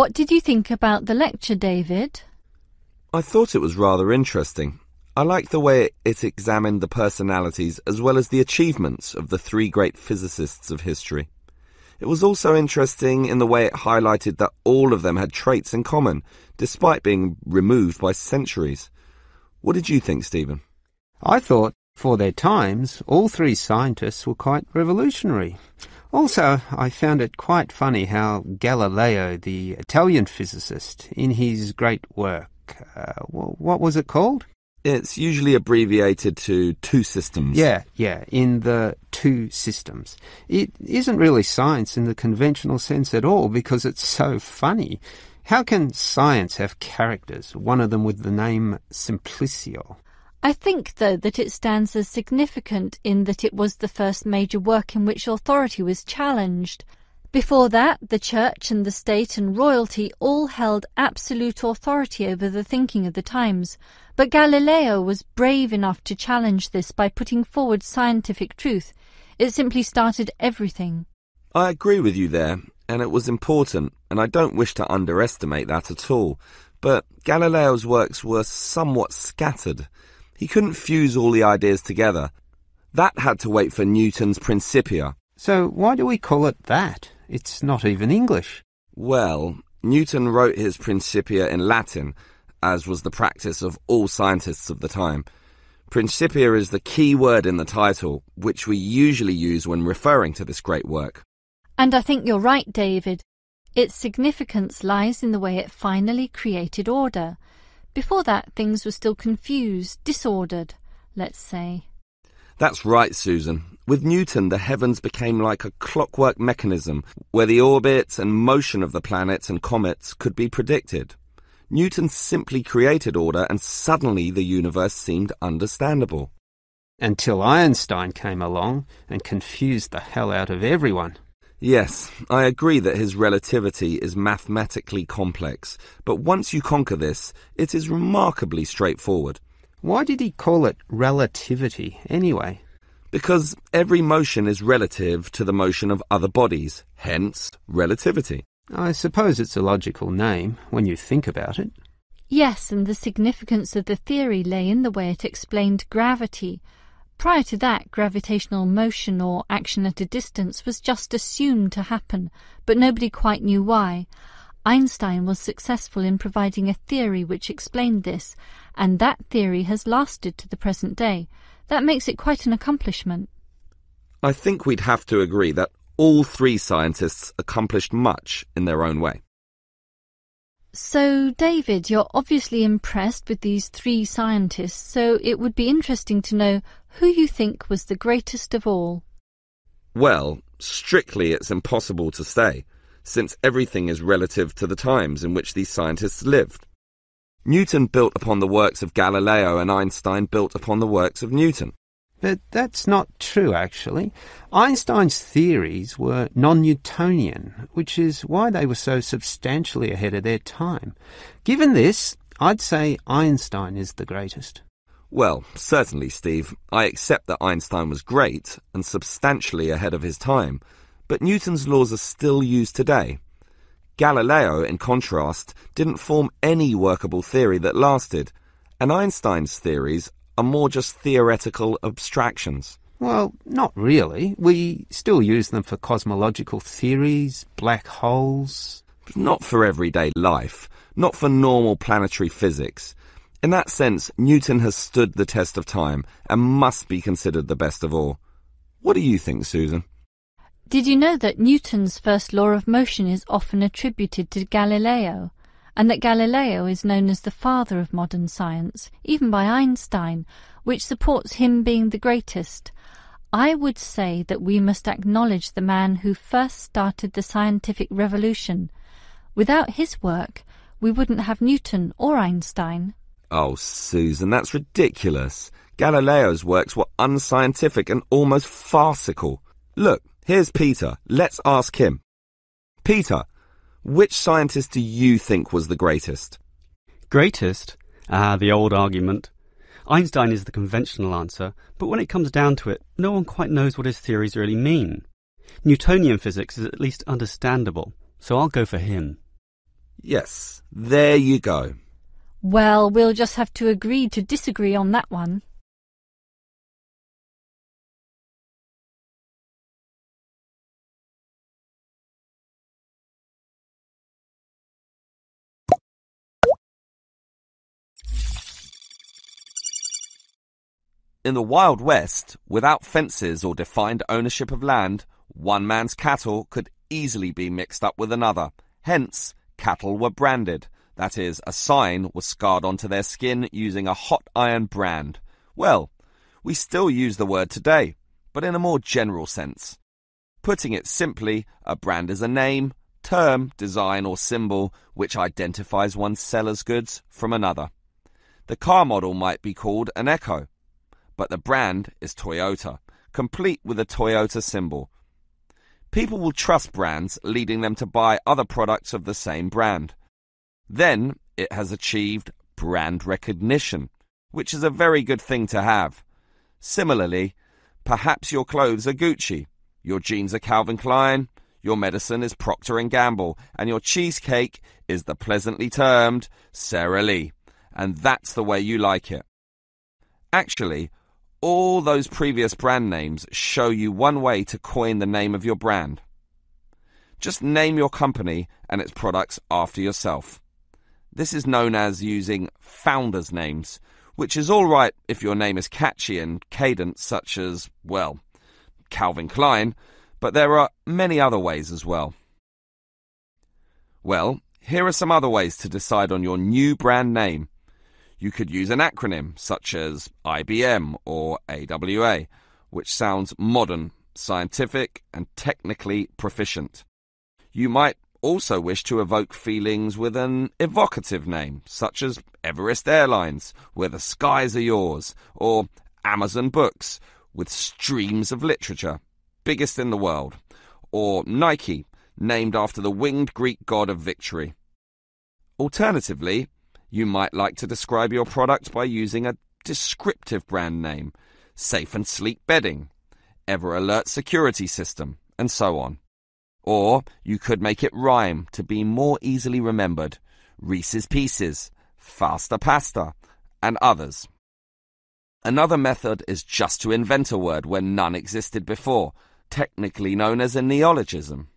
What did you think about the lecture, David? I thought it was rather interesting. I liked the way it examined the personalities as well as the achievements of the three great physicists of history. It was also interesting in the way it highlighted that all of them had traits in common, despite being removed by centuries. What did you think, Stephen? I thought, for their times, all three scientists were quite revolutionary. Also, I found it quite funny how Galileo, the Italian physicist, in his great work, uh, what was it called? It's usually abbreviated to two systems. Yeah, yeah, in the two systems. It isn't really science in the conventional sense at all because it's so funny. How can science have characters, one of them with the name Simplicio? I think, though, that it stands as significant in that it was the first major work in which authority was challenged. Before that, the Church and the state and royalty all held absolute authority over the thinking of the times, but Galileo was brave enough to challenge this by putting forward scientific truth. It simply started everything. I agree with you there, and it was important, and I don't wish to underestimate that at all. But Galileo's works were somewhat scattered. He couldn't fuse all the ideas together. That had to wait for Newton's Principia. So why do we call it that? It's not even English. Well, Newton wrote his Principia in Latin, as was the practice of all scientists of the time. Principia is the key word in the title, which we usually use when referring to this great work. And I think you're right, David. Its significance lies in the way it finally created order, before that, things were still confused, disordered, let's say. That's right, Susan. With Newton, the heavens became like a clockwork mechanism where the orbits and motion of the planets and comets could be predicted. Newton simply created order and suddenly the universe seemed understandable. Until Einstein came along and confused the hell out of everyone. Yes, I agree that his relativity is mathematically complex, but once you conquer this, it is remarkably straightforward. Why did he call it relativity, anyway? Because every motion is relative to the motion of other bodies, hence relativity. I suppose it's a logical name, when you think about it. Yes, and the significance of the theory lay in the way it explained gravity, Prior to that, gravitational motion or action at a distance was just assumed to happen, but nobody quite knew why. Einstein was successful in providing a theory which explained this, and that theory has lasted to the present day. That makes it quite an accomplishment. I think we'd have to agree that all three scientists accomplished much in their own way. So, David, you're obviously impressed with these three scientists, so it would be interesting to know who you think was the greatest of all. Well, strictly it's impossible to say, since everything is relative to the times in which these scientists lived. Newton built upon the works of Galileo and Einstein built upon the works of Newton. But that's not true, actually. Einstein's theories were non Newtonian, which is why they were so substantially ahead of their time. Given this, I'd say Einstein is the greatest. Well, certainly, Steve. I accept that Einstein was great and substantially ahead of his time, but Newton's laws are still used today. Galileo, in contrast, didn't form any workable theory that lasted, and Einstein's theories are more just theoretical abstractions? Well, not really. We still use them for cosmological theories, black holes. But not for everyday life, not for normal planetary physics. In that sense, Newton has stood the test of time and must be considered the best of all. What do you think, Susan? Did you know that Newton's first law of motion is often attributed to Galileo? and that Galileo is known as the father of modern science, even by Einstein, which supports him being the greatest, I would say that we must acknowledge the man who first started the scientific revolution. Without his work, we wouldn't have Newton or Einstein. Oh, Susan, that's ridiculous. Galileo's works were unscientific and almost farcical. Look, here's Peter. Let's ask him. Peter, which scientist do you think was the greatest? Greatest? Ah, the old argument. Einstein is the conventional answer, but when it comes down to it, no one quite knows what his theories really mean. Newtonian physics is at least understandable, so I'll go for him. Yes, there you go. Well, we'll just have to agree to disagree on that one. In the Wild West, without fences or defined ownership of land, one man's cattle could easily be mixed up with another. Hence, cattle were branded. That is, a sign was scarred onto their skin using a hot iron brand. Well, we still use the word today, but in a more general sense. Putting it simply, a brand is a name, term, design, or symbol which identifies one seller's goods from another. The car model might be called an echo, but the brand is Toyota, complete with a Toyota symbol. People will trust brands, leading them to buy other products of the same brand. Then it has achieved brand recognition, which is a very good thing to have. Similarly, perhaps your clothes are Gucci, your jeans are Calvin Klein, your medicine is Procter and Gamble, and your cheesecake is the pleasantly termed Sara Lee, and that's the way you like it. Actually, all those previous brand names show you one way to coin the name of your brand. Just name your company and its products after yourself. This is known as using founders' names, which is alright if your name is catchy and cadent, such as, well, Calvin Klein, but there are many other ways as well. Well, here are some other ways to decide on your new brand name you could use an acronym such as IBM or AWA, which sounds modern, scientific, and technically proficient. You might also wish to evoke feelings with an evocative name, such as Everest Airlines, where the skies are yours, or Amazon Books, with streams of literature, biggest in the world, or Nike, named after the winged Greek god of victory. Alternatively, you might like to describe your product by using a descriptive brand name, safe and sleek bedding, ever alert security system, and so on. Or you could make it rhyme to be more easily remembered Reese's Pieces, Faster Pasta, and others. Another method is just to invent a word where none existed before, technically known as a neologism.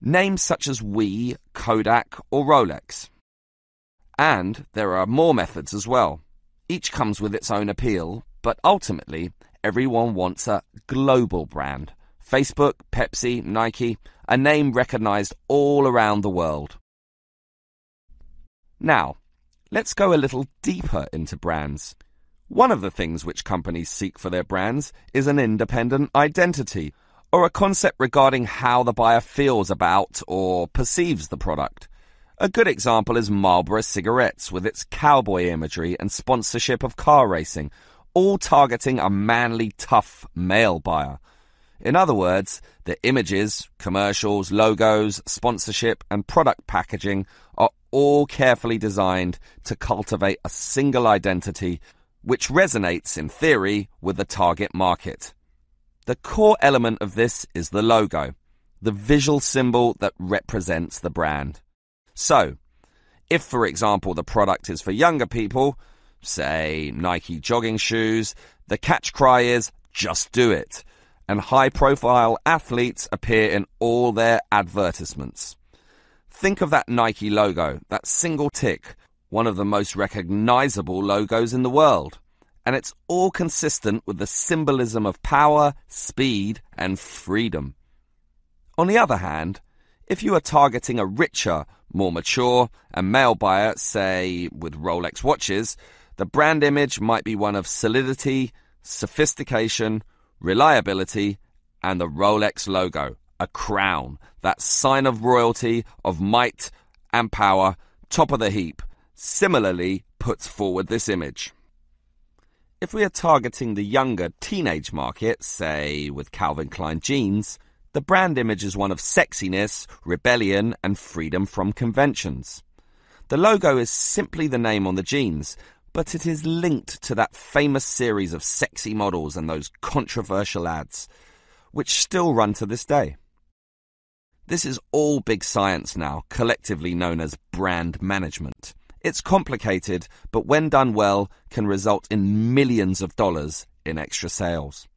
Names such as Wii, Kodak, or Rolex. And there are more methods as well. Each comes with its own appeal, but ultimately, everyone wants a global brand. Facebook, Pepsi, Nike, a name recognized all around the world. Now, let's go a little deeper into brands. One of the things which companies seek for their brands is an independent identity, or a concept regarding how the buyer feels about or perceives the product. A good example is Marlboro cigarettes with its cowboy imagery and sponsorship of car racing, all targeting a manly, tough male buyer. In other words, the images, commercials, logos, sponsorship, and product packaging are all carefully designed to cultivate a single identity which resonates in theory with the target market. The core element of this is the logo, the visual symbol that represents the brand. So, if, for example, the product is for younger people, say Nike jogging shoes, the catch cry is just do it. And high profile athletes appear in all their advertisements. Think of that Nike logo, that single tick, one of the most recognizable logos in the world. And it's all consistent with the symbolism of power, speed, and freedom. On the other hand, if you are targeting a richer more mature, and male buyer, say with Rolex watches, the brand image might be one of solidity, sophistication, reliability, and the Rolex logo, a crown, that sign of royalty, of might and power, top of the heap, similarly puts forward this image. If we are targeting the younger teenage market, say with Calvin Klein jeans, the brand image is one of sexiness, rebellion, and freedom from conventions. The logo is simply the name on the jeans, but it is linked to that famous series of sexy models and those controversial ads, which still run to this day. This is all big science now, collectively known as brand management. It's complicated, but when done well, can result in millions of dollars in extra sales.